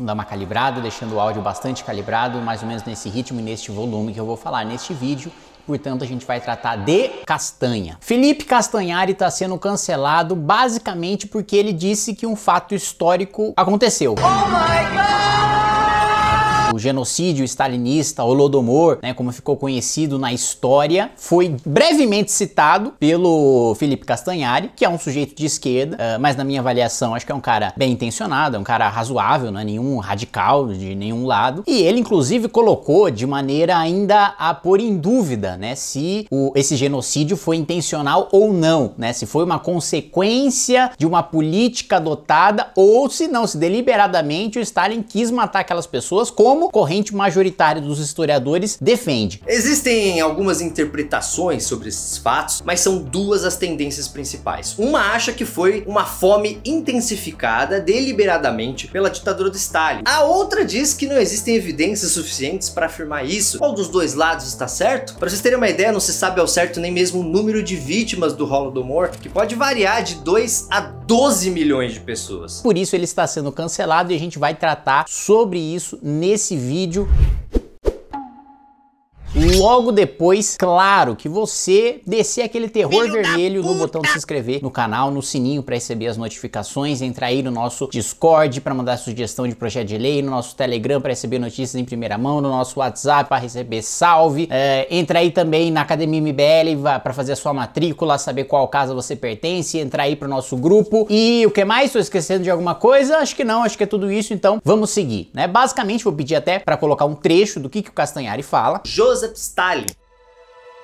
Vamos dar uma calibrada, deixando o áudio bastante calibrado, mais ou menos nesse ritmo e neste volume que eu vou falar neste vídeo. Portanto, a gente vai tratar de Castanha. Felipe Castanhari está sendo cancelado basicamente porque ele disse que um fato histórico aconteceu. Oh my God! o genocídio stalinista, Holodomor, né, como ficou conhecido na história, foi brevemente citado pelo Felipe Castanhari, que é um sujeito de esquerda, uh, mas na minha avaliação acho que é um cara bem intencionado, é um cara razoável, não é nenhum radical de nenhum lado. E ele inclusive colocou de maneira ainda a pôr em dúvida, né, se o, esse genocídio foi intencional ou não, né, se foi uma consequência de uma política adotada ou se não, se deliberadamente o Stalin quis matar aquelas pessoas como como corrente majoritária dos historiadores defende. Existem algumas interpretações sobre esses fatos, mas são duas as tendências principais. Uma acha que foi uma fome intensificada deliberadamente pela ditadura do Stalin. A outra diz que não existem evidências suficientes para afirmar isso. Qual dos dois lados está certo? Para vocês terem uma ideia, não se sabe ao certo nem mesmo o número de vítimas do Holodomor, que pode variar de 2 a 12 milhões de pessoas. Por isso ele está sendo cancelado e a gente vai tratar sobre isso nesse esse vídeo logo depois, claro, que você descer aquele terror Filho vermelho no botão de se inscrever no canal, no sininho para receber as notificações, entrar aí no nosso Discord para mandar sugestão de projeto de lei, no nosso Telegram para receber notícias em primeira mão, no nosso WhatsApp para receber salve, é, entra aí também na Academia MBL para fazer a sua matrícula, saber qual casa você pertence, entrar aí pro nosso grupo. E o que mais? Estou esquecendo de alguma coisa? Acho que não, acho que é tudo isso, então vamos seguir, né? Basicamente vou pedir até para colocar um trecho do que, que o Castanhari fala. Joseph Stalin.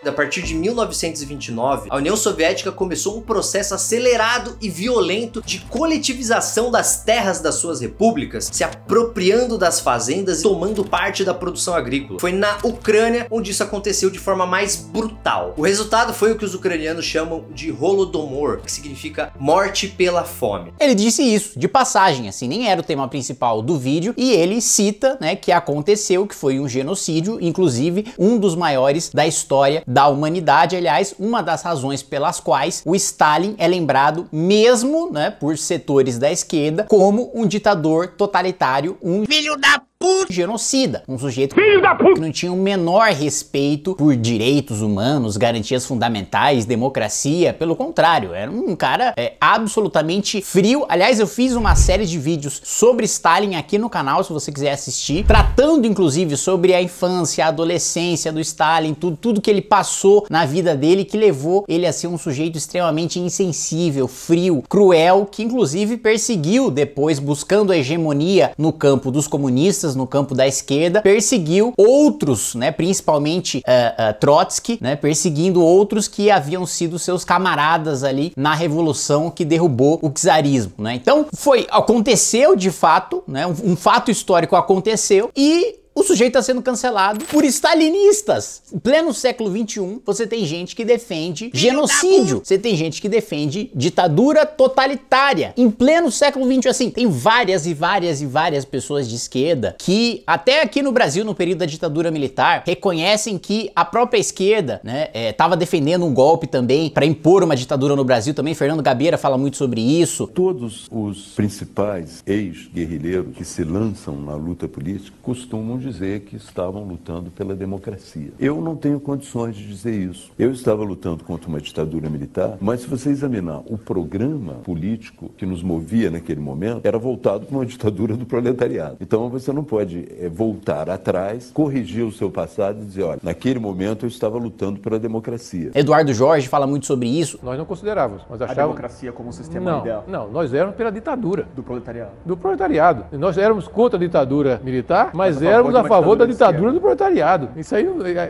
A partir de 1929, a União Soviética começou um processo acelerado e violento de coletivização das terras das suas repúblicas, se apropriando das fazendas e tomando parte da produção agrícola. Foi na Ucrânia onde isso aconteceu de forma mais brutal. O resultado foi o que os ucranianos chamam de Holodomor, que significa morte pela fome. Ele disse isso de passagem, assim, nem era o tema principal do vídeo, e ele cita, né, que aconteceu que foi um genocídio, inclusive um dos maiores da história da humanidade, aliás, uma das razões pelas quais o Stalin é lembrado mesmo, né, por setores da esquerda como um ditador totalitário, um filho da puto genocida, um sujeito que não tinha o menor respeito por direitos humanos, garantias fundamentais, democracia, pelo contrário, era um cara é, absolutamente frio. Aliás, eu fiz uma série de vídeos sobre Stalin aqui no canal, se você quiser assistir, tratando inclusive sobre a infância, a adolescência do Stalin, tudo, tudo que ele passou na vida dele que levou ele a ser um sujeito extremamente insensível, frio, cruel, que inclusive perseguiu depois buscando a hegemonia no campo dos comunistas marxistas no campo da esquerda, perseguiu outros, né, principalmente uh, uh, Trotsky, né, perseguindo outros que haviam sido seus camaradas ali na revolução que derrubou o czarismo, né? Então foi aconteceu de fato, né, um, um fato histórico aconteceu e sujeito está sendo cancelado por stalinistas. Em pleno século XXI, você tem gente que defende genocídio. Você tem gente que defende ditadura totalitária. Em pleno século XXI, assim, tem várias e várias e várias pessoas de esquerda que, até aqui no Brasil, no período da ditadura militar, reconhecem que a própria esquerda, né, estava é, defendendo um golpe também para impor uma ditadura no Brasil também. Fernando Gabeira fala muito sobre isso. Todos os principais ex-guerrilheiros que se lançam na luta política costumam dizer dizer que estavam lutando pela democracia. Eu não tenho condições de dizer isso. Eu estava lutando contra uma ditadura militar, mas se você examinar o programa político que nos movia naquele momento, era voltado para uma ditadura do proletariado. Então você não pode é, voltar atrás, corrigir o seu passado e dizer, olha, naquele momento eu estava lutando pela democracia. Eduardo Jorge fala muito sobre isso. Nós não considerávamos, mas achávamos... A democracia como um sistema não, ideal. Não, nós éramos pela ditadura. Do proletariado. Do proletariado. Nós éramos contra a ditadura militar, mas, mas éramos a favor da ditadura do proletariado. Isso aí,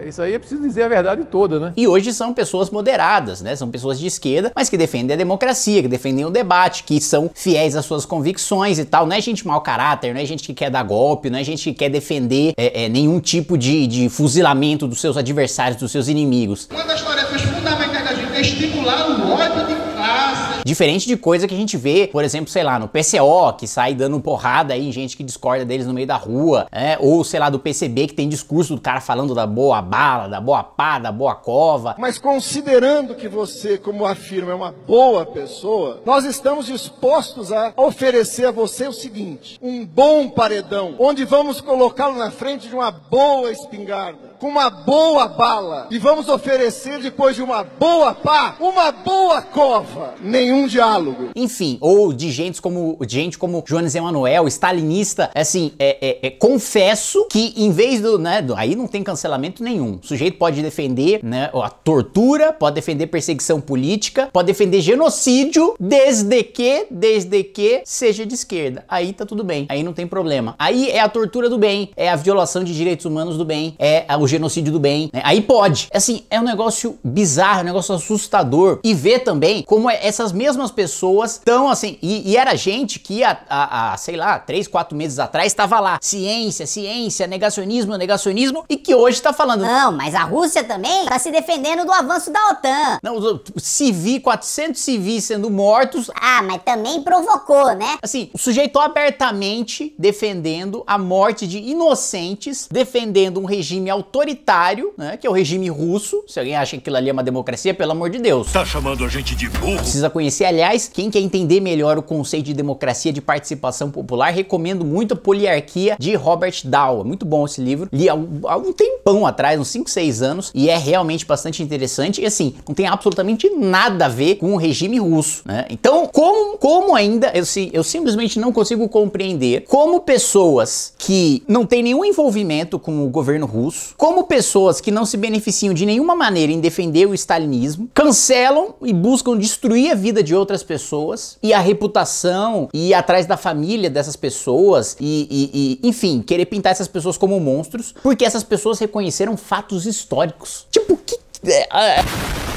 isso aí é preciso dizer a verdade toda, né? E hoje são pessoas moderadas, né? São pessoas de esquerda, mas que defendem a democracia, que defendem o debate, que são fiéis às suas convicções e tal. Não é gente mau caráter, não é gente que quer dar golpe, não é gente que quer defender é, é, nenhum tipo de, de fuzilamento dos seus adversários, dos seus inimigos. Uma das tarefas fundamentais da gente é estimular o ódio de Diferente de coisa que a gente vê, por exemplo, sei lá, no PCO, que sai dando porrada aí em gente que discorda deles no meio da rua, é, ou sei lá, do PCB, que tem discurso do cara falando da boa bala, da boa pá, da boa cova. Mas considerando que você, como afirma, é uma boa pessoa, nós estamos dispostos a oferecer a você o seguinte: um bom paredão, onde vamos colocá-lo na frente de uma boa espingarda com uma boa bala e vamos oferecer depois de uma boa pá, uma boa cova. Nenhum diálogo. Enfim, ou de gente como, de gente como Jones Emanuel, stalinista, é assim, é, é, é, confesso que em vez do, né, do, aí não tem cancelamento nenhum. O sujeito pode defender, né, a tortura, pode defender perseguição política, pode defender genocídio, desde que, desde que seja de esquerda. Aí tá tudo bem, aí não tem problema. Aí é a tortura do bem, é a violação de direitos humanos do bem, é o o genocídio do bem, né? Aí pode. É assim, é um negócio bizarro, é um negócio assustador. E ver também como é, essas mesmas pessoas estão assim, e, e, era gente que há, sei lá, três, quatro meses atrás estava lá. Ciência, ciência, negacionismo, negacionismo, e que hoje está falando. Não, mas a Rússia também está se defendendo do avanço da OTAN. Não, tipo, civis, 400 civis sendo mortos. Ah, mas também provocou, né? Assim, o sujeito abertamente defendendo a morte de inocentes, defendendo um regime autônomo autoritário, né, que é o regime russo. Se alguém acha que aquilo ali é uma democracia, pelo amor de Deus. Tá chamando a gente de burro? Precisa conhecer, aliás, quem quer entender melhor o conceito de democracia de participação popular, recomendo muito a Poliarquia de Robert Dow. É muito bom esse livro. Li há um tempão atrás, uns 5, 6 anos, e é realmente bastante interessante. E assim, não tem absolutamente nada a ver com o regime russo, né? Então, como, como ainda, eu, eu simplesmente não consigo compreender como pessoas que não têm nenhum envolvimento com o governo russo, como pessoas que não se beneficiam de nenhuma maneira em defender o stalinismo cancelam e buscam destruir a vida de outras pessoas e a reputação e ir atrás da família dessas pessoas e, e, e enfim, querer pintar essas pessoas como monstros porque essas pessoas reconheceram fatos históricos. Tipo, que. É, é...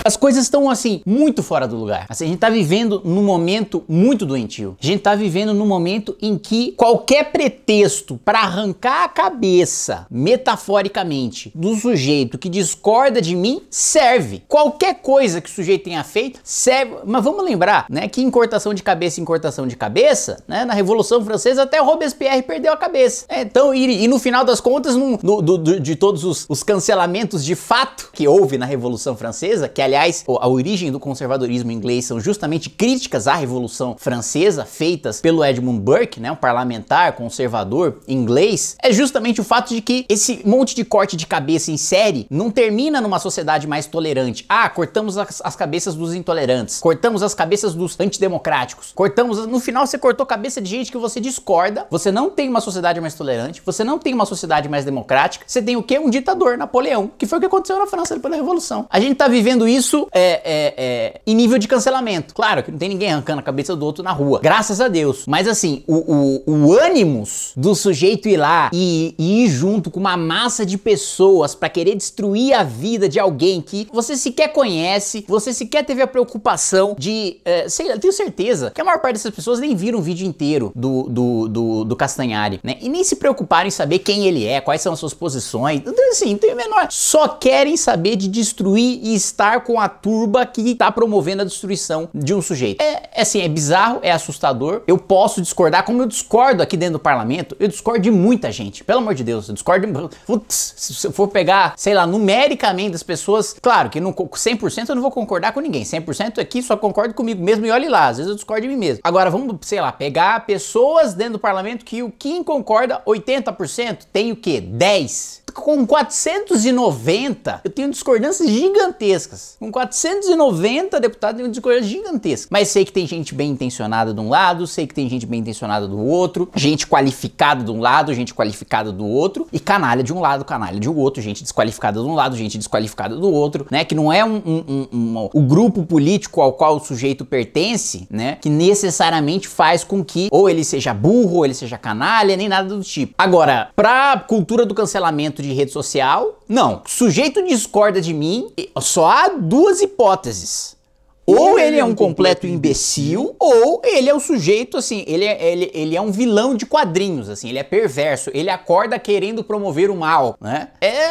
As coisas estão assim, muito fora do lugar. Assim, a gente está vivendo num momento muito doentio. A gente está vivendo num momento em que qualquer pretexto para arrancar a cabeça, metaforicamente, do sujeito que discorda de mim serve. Qualquer coisa que o sujeito tenha feito serve. Mas vamos lembrar, né, que encortação de cabeça, encortação de cabeça, né, na Revolução Francesa até Robespierre perdeu a cabeça. É, então, e, e, no final das contas, num, no, do, do, de todos os, os cancelamentos de fato que houve na Revolução Francesa, que aliás, a origem do conservadorismo inglês são justamente críticas à Revolução Francesa feitas pelo Edmund Burke, né, um parlamentar conservador inglês, é justamente o fato de que esse monte de corte de cabeça em série não termina numa sociedade mais tolerante. Ah, cortamos as, as cabeças dos intolerantes, cortamos as cabeças dos antidemocráticos, cortamos. No final, você cortou a cabeça de gente que você discorda, você não tem uma sociedade mais tolerante, você não tem uma sociedade mais democrática, você tem o que? Um ditador, Napoleão, que foi o que aconteceu na França depois da Revolução. A gente tá vivendo isso isso é, é, é, em nível de cancelamento. Claro que não tem ninguém arrancando a cabeça do outro na rua, graças a Deus. Mas assim, o, o, o ânimos do sujeito ir lá e, e, ir junto com uma massa de pessoas para querer destruir a vida de alguém que você sequer conhece, você sequer teve a preocupação de. É, sei, eu tenho certeza que a maior parte dessas pessoas nem viram o vídeo inteiro do, do, do, do Castanhari, né? E nem se preocuparam em saber quem ele é, quais são as suas posições. Então, assim, não tem o menor. Só querem saber de destruir e estar com a turba que tá promovendo a destruição de um sujeito. É, é, assim, é bizarro, é assustador. Eu posso discordar, como eu discordo aqui dentro do parlamento, eu discordo de muita gente. Pelo amor de Deus, eu discordo. Putz, se eu for pegar, sei lá, numericamente das pessoas, claro que não, 100% eu não vou concordar com ninguém. 100% aqui só concordo comigo mesmo e olhe lá, às vezes eu discordo de mim mesmo. Agora vamos, sei lá, pegar pessoas dentro do parlamento que o quem concorda 80% tem o quê? 10 com 490, eu tenho discordâncias gigantescas. Com 490 deputados, eu tenho discordâncias gigantescas. Mas sei que tem gente bem intencionada de um lado, sei que tem gente bem intencionada do outro, gente qualificada de um lado, gente qualificada do outro, e canalha de um lado, canalha de outro, gente desqualificada de um lado, gente desqualificada do outro, né? Que não é um, um, um, um o grupo político ao qual o sujeito pertence, né? Que necessariamente faz com que ou ele seja burro, ou ele seja canalha, nem nada do tipo. Agora, pra cultura do cancelamento de de rede social? Não. Sujeito discorda de mim, só há duas hipóteses. Ou ele é, é um completo imbecil, ou ele é um sujeito, assim, ele é, ele, ele é um vilão de quadrinhos, assim, ele é perverso, ele acorda querendo promover o mal, né? É,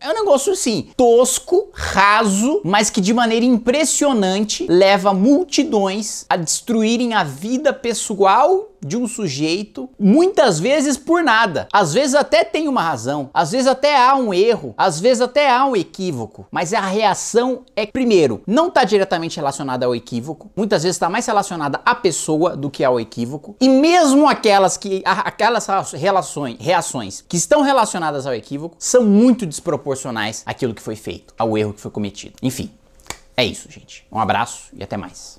é um negócio, assim, tosco, raso, mas que de maneira impressionante leva multidões a destruírem a vida pessoal de um sujeito, muitas vezes por nada. Às vezes até tem uma razão, às vezes até há um erro, às vezes até há um equívoco, mas a reação é, primeiro, não está diretamente relacionada ao equívoco, muitas vezes está mais relacionada à pessoa do que ao equívoco, e mesmo aquelas que aquelas relações, reações que estão relacionadas ao equívoco são muito desproporcionais àquilo que foi feito, ao erro que foi cometido. Enfim, é isso, gente. Um abraço e até mais.